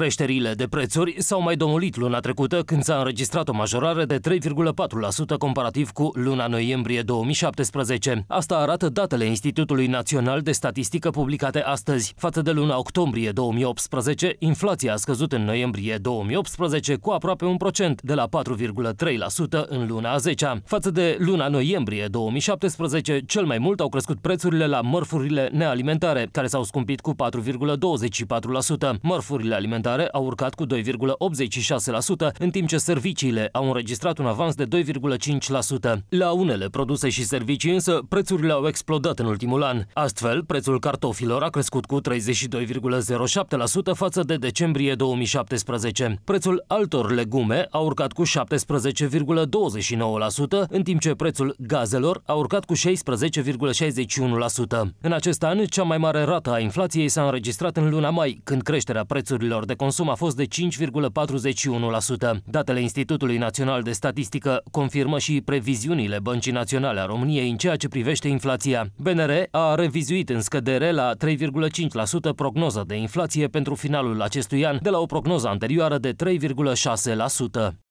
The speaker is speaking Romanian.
Creșterile de prețuri s-au mai domolit luna trecută când s-a înregistrat o majorare de 3,4% comparativ cu luna noiembrie 2017. Asta arată datele Institutului Național de Statistică publicate astăzi. Față de luna octombrie 2018, inflația a scăzut în noiembrie 2018 cu aproape 1%, de la 4,3% în luna a 10 Față de luna noiembrie 2017, cel mai mult au crescut prețurile la mărfurile nealimentare, care s-au scumpit cu 4,24%. Mărfurile alimentare dezvoltare au urcat cu 2,86%, în timp ce serviciile au înregistrat un avans de 2,5%. La unele produse și servicii însă, prețurile au explodat în ultimul an. Astfel, prețul cartofilor a crescut cu 32,07% față de decembrie 2017. Prețul altor legume a urcat cu 17,29%, în timp ce prețul gazelor a urcat cu 16,61%. În acest an, cea mai mare rată a inflației s-a înregistrat în luna mai, când creșterea prețurilor de consum a fost de 5,41%. Datele Institutului Național de Statistică confirmă și previziunile Băncii Naționale a României în ceea ce privește inflația. BNR a revizuit în scădere la 3,5% prognoza de inflație pentru finalul acestui an, de la o prognoză anterioară de 3,6%.